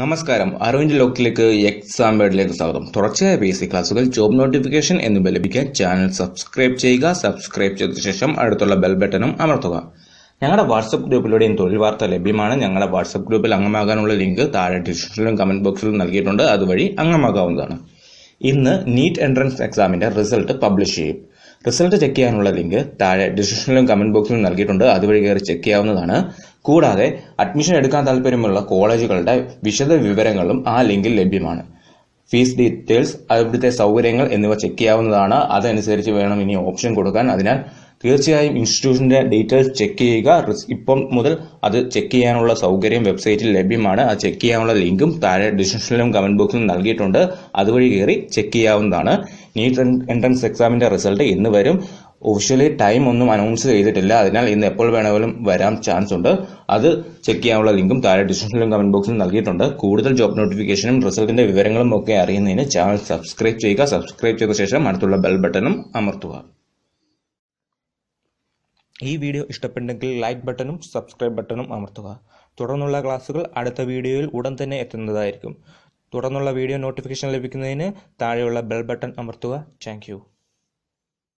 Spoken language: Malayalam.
നമസ്കാരം അരവിന്ദ് ലോക്കിലേക്ക് എക്സാം വേർഡിലേക്ക് സ്വാഗതം തുടർച്ചയായ ബേസിക് ക്ലാസുകൾ ജോബ് നോട്ടിഫിക്കേഷൻ എന്നിവ ലഭിക്കാൻ ചാനൽ സബ്സ്ക്രൈബ് ചെയ്യുക സബ്സ്ക്രൈബ് ചെയ്ത ശേഷം അടുത്തുള്ള ബെൽ ബട്ടണും അമർത്തുക ഞങ്ങളുടെ വാട്സപ്പ് ഗ്രൂപ്പിലൂടെയും തൊഴിൽ വാർത്ത ലഭ്യമാണ് ഞങ്ങളുടെ വാട്സപ്പ് ഗ്രൂപ്പിൽ അംഗമാകാനുള്ള ലിങ്ക് താഴെ ഡിസ്ക്രിപ്ഷനിലും കമന്റ് ബോക്സിലും നൽകിയിട്ടുണ്ട് അതുവഴി അംഗമാകാവുന്നതാണ് ഇന്ന് നീറ്റ് എൻട്രൻസ് എക്സാമിന്റെ റിസൾട്ട് പബ്ലിഷ് ചെയ്യും റിസൾട്ട് ചെക്ക് ചെയ്യാനുള്ള ലിങ്ക് താഴെ ഡിസ്ക്രിപ്ഷനിലും കമന്റ് ബോക്സിലും നൽകിയിട്ടുണ്ട് അതുവഴി കയറി ചെക്ക് ചെയ്യാവുന്നതാണ് കൂടാതെ അഡ്മിഷൻ എടുക്കാൻ താല്പര്യമുള്ള കോളേജുകളുടെ വിശദ വിവരങ്ങളും ആ ലിങ്കിൽ ലഭ്യമാണ് ഫീസ് ഡീറ്റെയിൽസ് അവിടുത്തെ സൗകര്യങ്ങൾ എന്നിവ ചെക്ക് ചെയ്യാവുന്നതാണ് അതനുസരിച്ച് വേണം ഇനി ഓപ്ഷൻ കൊടുക്കാൻ അതിനാൽ തീർച്ചയായും ഇൻസ്റ്റിറ്റ്യൂഷന്റെ ഡീറ്റെയിൽസ് ചെക്ക് ചെയ്യുക ഇപ്പം മുതൽ അത് ചെക്ക് ചെയ്യാനുള്ള സൗകര്യം വെബ്സൈറ്റിൽ ലഭ്യമാണ് ആ ചെക്ക് ചെയ്യാനുള്ള ലിങ്കും താഴെ ഡിസ്ക്രിപ്ഷനിലും കമന്റ് ബോക്സിലും നൽകിയിട്ടുണ്ട് അതുവഴി കയറി ചെക്ക് ചെയ്യാവുന്നതാണ് നീറ്റ് എൻട്രൻസ് എക്സാമിന്റെ റിസൾട്ട് ഇന്ന് വരും ഒഫീഷ്യലി ടൈം ഒന്നും അനൗൺസ് ചെയ്തിട്ടില്ല അതിനാൽ ഇന്ന് എപ്പോൾ വേണമെങ്കിലും വരാൻ ചാൻസ് ഉണ്ട് അത് ചെക്ക് ചെയ്യാനുള്ള ലിങ്കും താഴെ ഡിസ്ക്രിപ്ഷനിലും കമന്റ് ബോക്സിലും നൽകിയിട്ടുണ്ട് കൂടുതൽ ജോബ് നോട്ടിഫിക്കേഷനും റിസൾട്ടിന്റെ വിവരങ്ങളും ഒക്കെ അറിയുന്നതിന് ചാനൽ സബ്സ്ക്രൈബ് ചെയ്യുക സബ്സ്ക്രൈബ് ചെയ്ത ശേഷം അടുത്തുള്ള ബെൽ ബട്ടണും അമർത്തുക ഈ വീഡിയോ ഇഷ്ടപ്പെട്ടെങ്കിൽ ലൈക്ക് ബട്ടണും സബ്സ്ക്രൈബ് ബട്ടണും അമർത്തുക തുടർന്നുള്ള ക്ലാസ്സുകൾ അടുത്ത വീഡിയോയിൽ ഉടൻ തന്നെ എത്തുന്നതായിരിക്കും തുടർന്നുള്ള വീഡിയോ നോട്ടിഫിക്കേഷൻ ലഭിക്കുന്നതിന് താഴെയുള്ള ബെൽ ബട്ടൺ അമർത്തുക താങ്ക്